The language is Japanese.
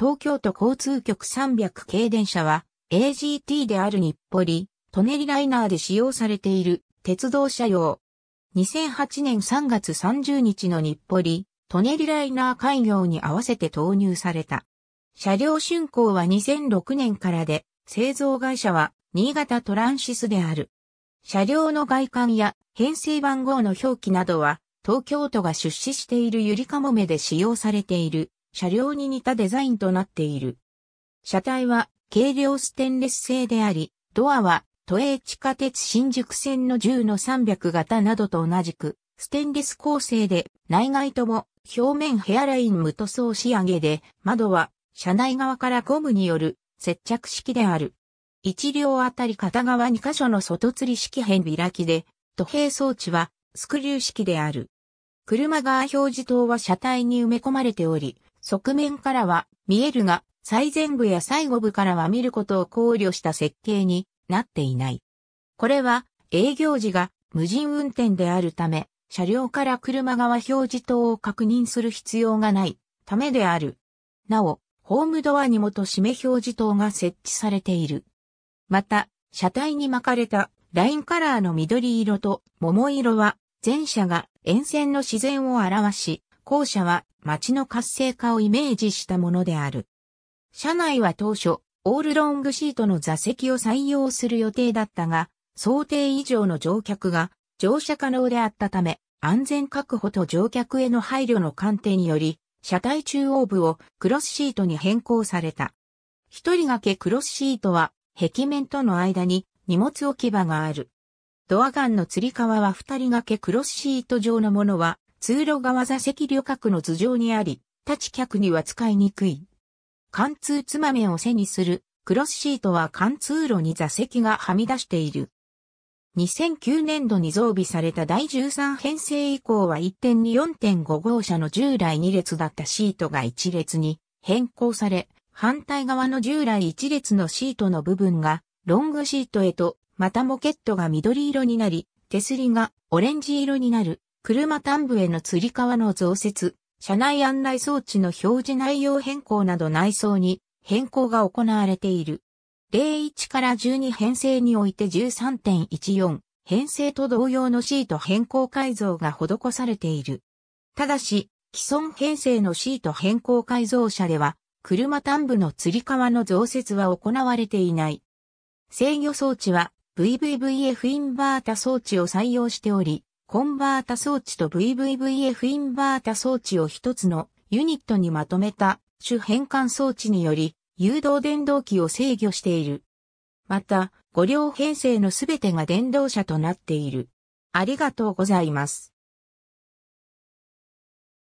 東京都交通局300系電車は AGT である日暮里、舎人ライナーで使用されている鉄道車両。2008年3月30日の日暮里、舎人ライナー開業に合わせて投入された。車両竣工は2006年からで、製造会社は新潟トランシスである。車両の外観や編成番号の表記などは東京都が出資しているゆりかもめで使用されている車両に似たデザインとなっている。車体は軽量ステンレス製であり、ドアは都営地下鉄新宿線の10の300型などと同じく、ステンレス構成で内外とも表面ヘアライン無塗装仕上げで、窓は車内側からゴムによる接着式である。一両あたり片側2箇所の外吊り式辺開きで、土平装置はスクリュー式である。車側表示灯は車体に埋め込まれており、側面からは見えるが、最前部や最後部からは見ることを考慮した設計になっていない。これは営業時が無人運転であるため、車両から車側表示灯を確認する必要がないためである。なお、ホームドアにもと締め表示灯が設置されている。また、車体に巻かれたラインカラーの緑色と桃色は、前者が沿線の自然を表し、後者は街の活性化をイメージしたものである。車内は当初、オールロングシートの座席を採用する予定だったが、想定以上の乗客が乗車可能であったため、安全確保と乗客への配慮の観点により、車体中央部をクロスシートに変更された。一人掛けクロスシートは、壁面との間に荷物置き場がある。ドアガンの吊り革は二人掛けクロスシート状のものは通路側座席旅客の頭上にあり、立ち客には使いにくい。貫通つまめを背にするクロスシートは貫通路に座席がはみ出している。2009年度に増備された第13編成以降は1.24.5号車の従来2列だったシートが1列に変更され、反対側の従来1列のシートの部分がロングシートへと、またモケットが緑色になり、手すりがオレンジ色になる車端部への吊り革の増設、車内案内装置の表示内容変更など内装に変更が行われている。01から12編成において13.14編成と同様のシート変更改造が施されている。ただし、既存編成のシート変更改造車では、車端部の吊り革の増設は行われていない。制御装置は VVVF インバータ装置を採用しており、コンバータ装置と VVVF インバータ装置を一つのユニットにまとめた主変換装置により誘導電動機を制御している。また、5両編成のすべてが電動車となっている。ありがとうございます。